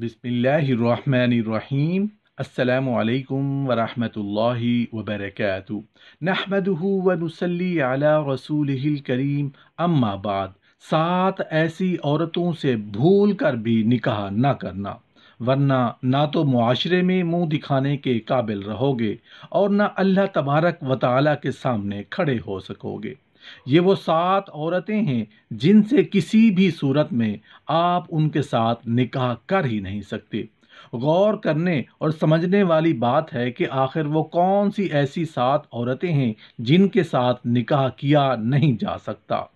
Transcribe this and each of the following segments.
बिसमीम् अल्लाम वरहमतुल्लाहि वबरकातु नहमदहु व अला रसूल करीम अम्मा बाद सात ऐसी औरतों से भूल कर भी निकाह न करना वरना ना तो मुआरे में मुंह दिखाने के काबिल रहोगे और ना अल्लाह तबारक व ताली के सामने खड़े हो सकोगे ये वो सात औरतें हैं जिनसे किसी भी सूरत में आप उनके साथ निकाह कर ही नहीं सकते गौर करने और समझने वाली बात है कि आखिर वो कौन सी ऐसी सात औरतें हैं जिनके साथ निकाह किया नहीं जा सकता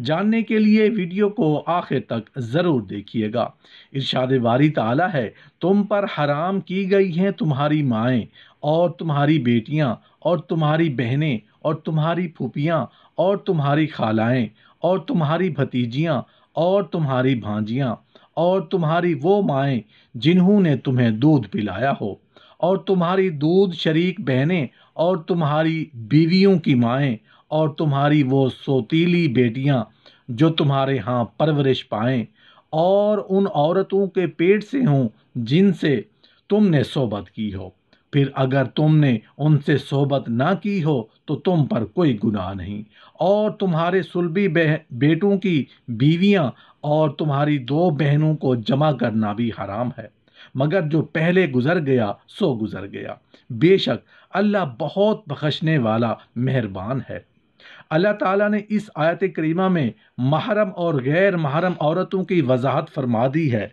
जानने के लिए वीडियो को आखिर तक ज़रूर देखिएगा इर्शाद वारी ताला है तुम पर हराम की गई हैं तुम्हारी माएँ और तुम्हारी बेटियाँ और तुम्हारी बहनें और तुम्हारी फूपियाँ और तुम्हारी खालाएं और तुम्हारी भतीजियाँ और तुम्हारी भांजियां और तुम्हारी वो माएँ जिन्होंने तुम्हें दूध पिलाया हो और तुम्हारी दूध शरीक बहनें और तुम्हारी बीवियों की माएँ और तुम्हारी वो सोतीली बेटियाँ जो तुम्हारे यहाँ परवरिश पाएँ और उन औरतों के पेट से हों जिनसे तुमने सोबत की हो फिर अगर तुमने उनसे सोबत ना की हो तो तुम पर कोई गुनाह नहीं और तुम्हारे सुलभी बेटों की बीवियां और तुम्हारी दो बहनों को जमा करना भी हराम है मगर जो पहले गुजर गया सो गुजर गया बेशक अल्लाह बहुत बख्शने वाला मेहरबान है अल्लाह ताला ने इस आयत करीमा में महरम और गैर महरम औरतों की वजाहत फरमा दी है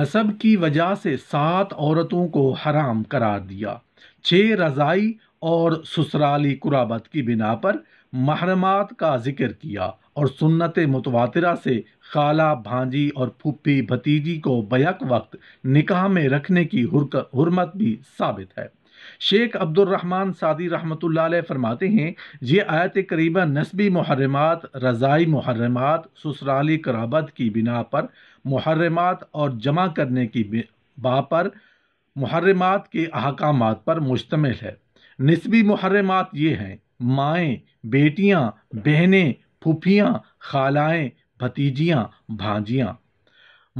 नसब की वजह से सात औरतों को हराम करार दिया छः रज़ाई और ससुराली कुराबत की बिना पर महरमात का जिक्र किया और सुन्नत मुतवातरा से खाला भांजी और फूफी भतीजी को बयक वक्त निकाह में रखने की हरमत भी साबित है शेख अब्दुलरहमान सादी रहमत फरमाते हैं ये आयत करीबा नस्बी मुहर्रमात रज़ाई मुहरमत ससुराली कराबत की बिना पर मुहरमात और जमा करने की बा पर मुहर्रमात के अहकाम पर मुश्तमिल है नस्बी मुहर्रमात ये हैं माएँ बेटियाँ बहनें फूफियाँ खालाएँ भतीजियाँ भाजियाँ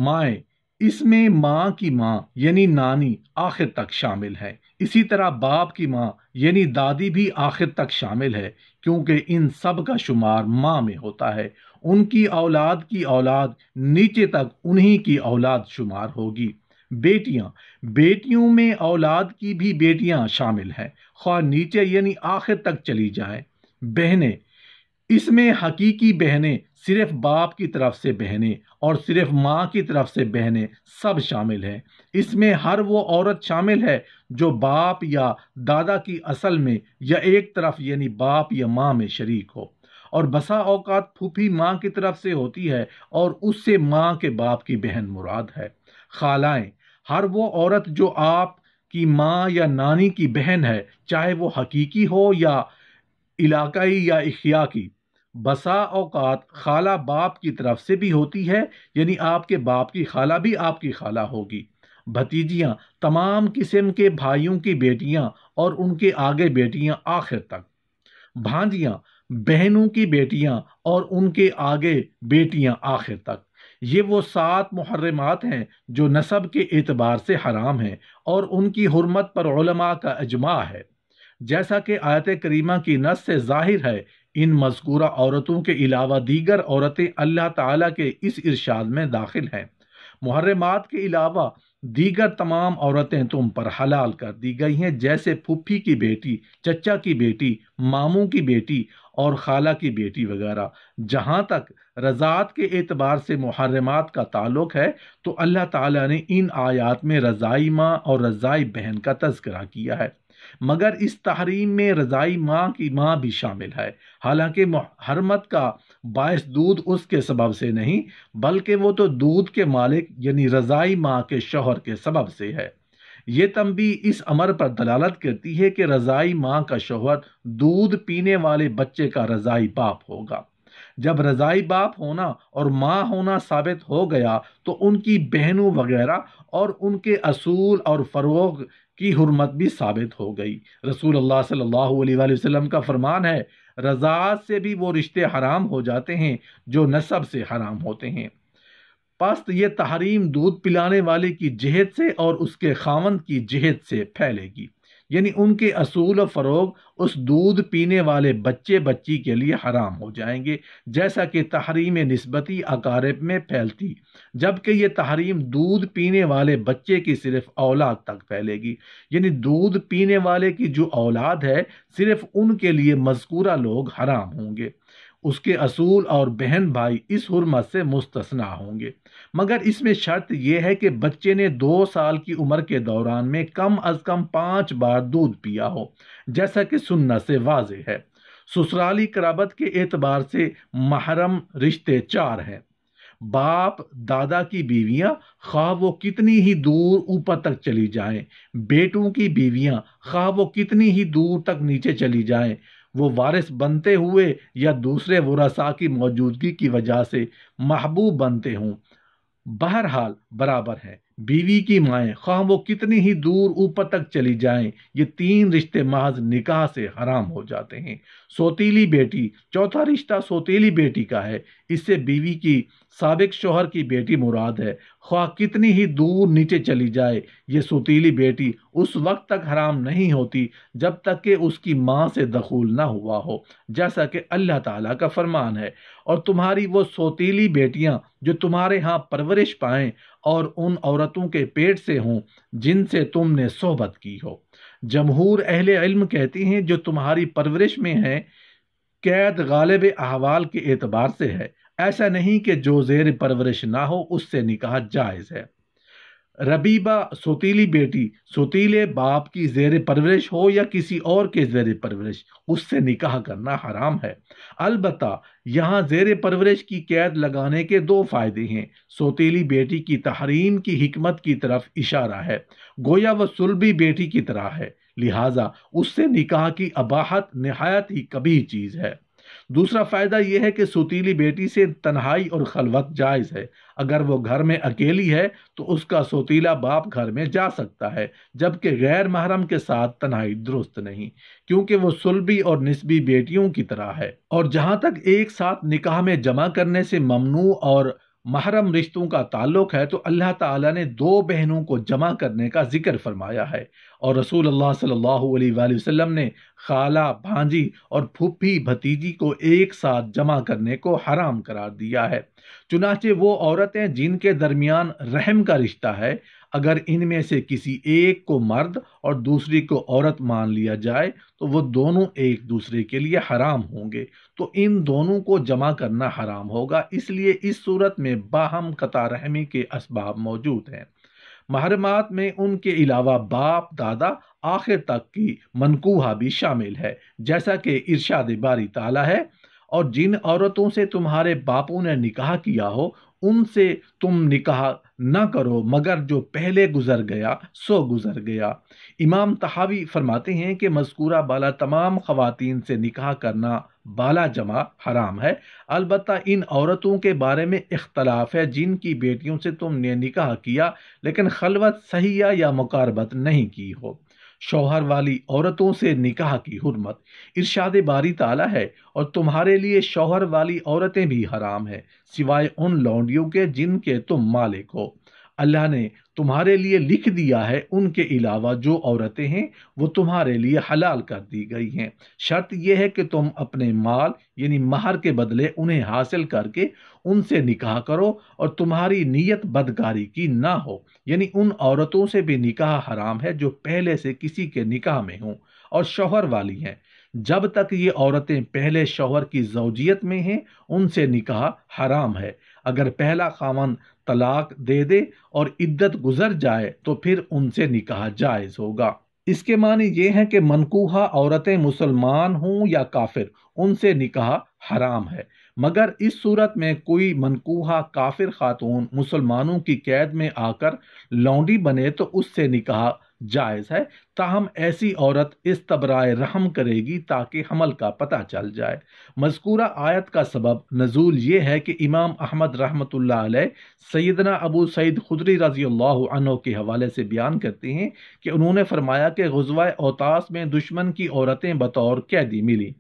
माएँ इसमें माँ की माँ यानी नानी आखिर तक शामिल है इसी तरह बाप की माँ यानी दादी भी आखिर तक शामिल है क्योंकि इन सब का शुमार माँ में होता है उनकी औलाद की औलाद नीचे तक उन्हीं की औलाद शुमार होगी बेटियां बेटियों में औलाद की भी बेटियां शामिल हैं ख्वा नीचे यानी आखिर तक चली जाए बहनें इसमें हकीकी बहनें सिर्फ बाप की तरफ से बहनें और सिर्फ माँ की तरफ से बहनें सब शामिल हैं इसमें हर वो औरत शामिल है जो बाप या दादा की असल में या एक तरफ यानी बाप या माँ में शरीक हो और बसा औकात फूफी माँ की तरफ से होती है और उससे माँ के बाप की बहन मुराद है खालाएं हर वो औरत जो आप की माँ या नानी की बहन है चाहे वो हकीकी हो या इलाकाई या इखिया की बसा औकात खाला बाप की तरफ से भी होती है यानी आपके बाप की खाला भी आपकी खाला होगी भतीजियाँ तमाम किस्म के भाइयों की बेटियाँ और उनके आगे बेटियाँ आखिर तक भांजियाँ बहनों की बेटियाँ और उनके आगे बेटियाँ आखिर तक ये वो सात मुहर्रमात हैं जो नसब के एतबार से हराम हैं और उनकी हरमत पर उलमा का अजमा है जैसा कि आयत करीमा की नस से जाहिर है इन मजकूरा औरतों के अलावा दीगर औरतें अल्लाह ताला के इस इरशाद में दाखिल हैं मुहर्रमात के अलावा दीगर तमाम औरतें तुम पर हलाल कर दी गई हैं जैसे फूफी की बेटी चचा की बेटी मामू की बेटी और खाला की बेटी वगैरह जहाँ तक रज़ात के एतबार से मुहर्रमात का ताल्लुक है तो अल्लाह ताला ने इन आयात में रज़ाई माँ और रज़ाई बहन का तस्करा किया है मगर इस तहरीम में रज़ाई माँ की माँ भी शामिल है हालांकि हरमत का बायस दूध उसके सबब से नहीं बल्कि वो तो दूध के मालिक यानी रज़ाई माँ के शोहर के सबब से है ये तंबी इस अमर पर दलालत करती है कि रज़ाई माँ का शोहर दूध पीने वाले बच्चे का रज़ाई बाप होगा जब रज़ाई बाप होना और माँ होना साबित हो गया तो उनकी बहनों वगैरह और उनके असूल और फ़रोग की हरमत भी साबित हो गई रसूल अल्लाह सल्लल्लाहु अलैहि वसल्लम का फरमान है रज़ा से भी वो रिश्ते हराम हो जाते हैं जो नसब से हराम होते हैं पस्त ये तहरीम दूध पिलाने वाले की जहत से और उसके खावंद की जहत से फैलेगी यानी उनके असूल और फ़रोग उस दूध पीने वाले बच्चे बच्ची के लिए हराम हो जाएंगे जैसा कि तहरीम नस्बती अकारब में फैलती जबकि ये तहरीम दूध पीने वाले बच्चे की सिर्फ औलाद तक फैलेगी यानी दूध पीने वाले की जो औलाद है सिर्फ उनके लिए मजकूरा लोग हराम होंगे उसके असूल और बहन भाई इस हरमत से मुस्तना होंगे मगर इसमें शर्त यह है कि बच्चे ने दो साल की उम्र के दौरान में कम अज़ कम पाँच बार दूध पिया हो जैसा कि सुन्ना से वाज है ससुराली कराबत के एतबार से महरम रिश्ते चार हैं बाप दादा की बीवियां खा वो कितनी ही दूर ऊपर तक चली जाएं बेटों की बीवियां खा वो कितनी ही दूर तक नीचे चली जाएं वो वारिस बनते हुए या दूसरे वसा की मौजूदगी की वजह से महबूब बनते हों बहरहाल बराबर है बीवी की माएँ खाम वो कितनी ही दूर ऊपर तक चली जाएं ये तीन रिश्ते महज निकाह से हराम हो जाते हैं सोतीली बेटी चौथा रिश्ता सोतीली बेटी का है इससे बीवी की सबक शोहर की बेटी मुराद है ख्वा कितनी ही दूर नीचे चली जाए ये सोतीली बेटी उस वक्त तक हराम नहीं होती जब तक कि उसकी माँ से दखूल ना हुआ हो जैसा कि अल्लाह ताला का फरमान है और तुम्हारी वो सोतीली बेटियाँ जो तुम्हारे यहाँ परवरिश पाएँ और उन औरतों के पेट से हों जिनसे तुमने सोहबत की हो जमहूर अहल इल्म कहती हैं जो तुम्हारी परवरिश में हैं कैद गालिब अहवाल के एतबार से है ऐसा नहीं कि जो जेर परवरिश ना हो उससे निकाह जायज़ है रबीबा सोतीली बेटी सोतीले बाप की जेर परवरिश हो या किसी और के जेर परवरिश उससे निकाह करना हराम है अलबत् यहाँ जेर परवरिश की कैद लगाने के दो फ़ायदे हैं सोतीली बेटी की तहरीम की हमत की तरफ इशारा है गोया व सुलभी बेटी की तरह है लिहाजा उससे निकाह की अबाहत नहायत ही कभी चीज़ है दूसरा फ़ायदा यह है कि सुतीली बेटी से तन्हाई और खलवत जायज़ है अगर वो घर में अकेली है तो उसका सोतीला बाप घर में जा सकता है जबकि गैर महरम के साथ तन्हाई दुरुस्त नहीं क्योंकि वो सुलभी और निस्बी बेटियों की तरह है और जहाँ तक एक साथ निकाह में जमा करने से ममनू और महरम रिश्तों का ताल्लुक है तो अल्लाह ताला ने दो बहनों को जमा करने का जिक्र फरमाया है और रसूल अल्लाह सल्लल्लाहु अलैहि वसल्लम ने खाला भांजी और फूफी भतीजी को एक साथ जमा करने को हराम करार दिया है चुनाचे वो औरतें जिनके दरमियान रहम का रिश्ता है अगर इनमें से किसी एक को मर्द और दूसरी को औरत मान लिया जाए तो वो दोनों एक दूसरे के लिए हराम होंगे तो इन दोनों को जमा करना हराम होगा इसलिए इस सूरत में बाहम क़तारहमी के इसबाब मौजूद हैं महरमात में उनके अलावा बाप दादा आखिर तक की मनकूहा भी शामिल है जैसा कि इर्शाद बारी ताला है और जिन औरतों से तुम्हारे बापों ने निकाह किया हो उनसे तुम निकाह न करो मगर जो पहले गुजर गया सो गुजर गया इमाम तहावी फरमाते हैं कि मस्कूरा बाला तमाम खवतिन से निकाह करना बाला जमा हराम है अलबत् इन औरतों के बारे में इख्तलाफ है जिनकी बेटियों से तुमने निकाह किया लेकिन खलवत सहिया या मुकारबत नहीं की हो शौहर वाली औरतों से निकाह की हरमत इर्शाद बारी ताला है और तुम्हारे लिए शौहर वाली औरतें भी हराम है सिवाय उन लौंडियों के जिनके तुम मालिक हो अल्लाह ने तुम्हारे लिए लिख दिया है उनके अलावा जो औरतें हैं वो तुम्हारे लिए हलाल कर दी गई हैं शर्त यह है कि तुम अपने माल यानी माहर के बदले उन्हें हासिल करके उनसे निकाह करो और तुम्हारी नीयत बदकारी की ना हो यानी उन औरतों से भी निकाह हराम है जो पहले से किसी के निकाह में हों और शोहर वाली हैं जब तक ये औरतें पहले शोहर की जौजियत में हैं उनसे निकाह हराम है अगर पहला खावन तलाक दे दे और इद्दत गुजर जाए तो फिर उनसे निकाह जायज़ होगा इसके माने ये है कि मनकूहा औरतें मुसलमान हों या काफिर उनसे निकाह हराम है मगर इस सूरत में कोई मनकूहा काफिर खातून मुसलमानों की कैद में आकर लौंडी बने तो उससे निकाह जायज़ है ताहम ऐसी औरत इस तबराए रहम करेगी ताकि हमल का पता चल जाए मजकूरा आयत का सबब नजूल ये है कि इमाम अहमद रहमत सैदना अबू सईद खुदरी रजी अल्लाह के हवाले से बयान करते हैं कि उन्होंने फरमाया कि गजवा अवतास में दुश्मन की औरतें बतौर कैदी मिली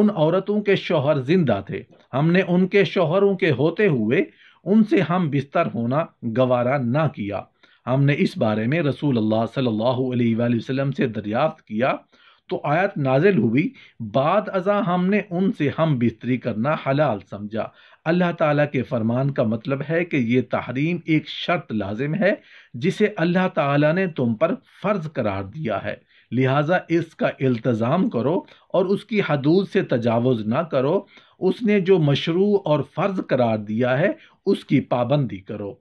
उन औरतों के शोहर जिंदा थे हमने उनके शोहरों के होते हुए उनसे हम बिस्तर होना गवारा ना किया हमने इस बारे में रसूल अल्लाह सल्लल्लाहु अलैहि वसल्लम से दरियाफ्त किया तो आयत नाजिल हुई बाद अजा हमने उनसे हम बिस्तरी करना हलाल समझा अल्लाह ताला के फरमान का मतलब है कि ये तहरीम एक शर्त लाजिम है जिसे अल्लाह ताला ने तुम पर फ़र्ज़ करार दिया है लिहाजा इसका इल्तज़ाम करो और उसकी हदूद से तजावज़ ना करो उसने जो मशरू और फ़र्ज़ करार दिया है उसकी पाबंदी करो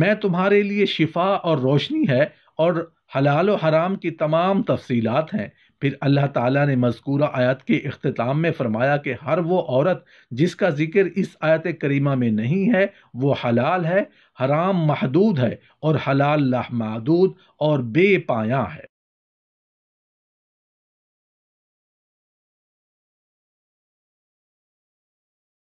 मैं तुम्हारे लिए शिफा और रोशनी है और हलाल हराम की तमाम तफसीलात हैं फिर अल्लाह ताला ने मजकूरा आयत के अख्ताम में फरमाया कि हर वो औरत जिसका जिक्र इस आयत करीमा में नहीं है वो हलाल है हराम महदूद है और हलाल महदूद और बेपाया है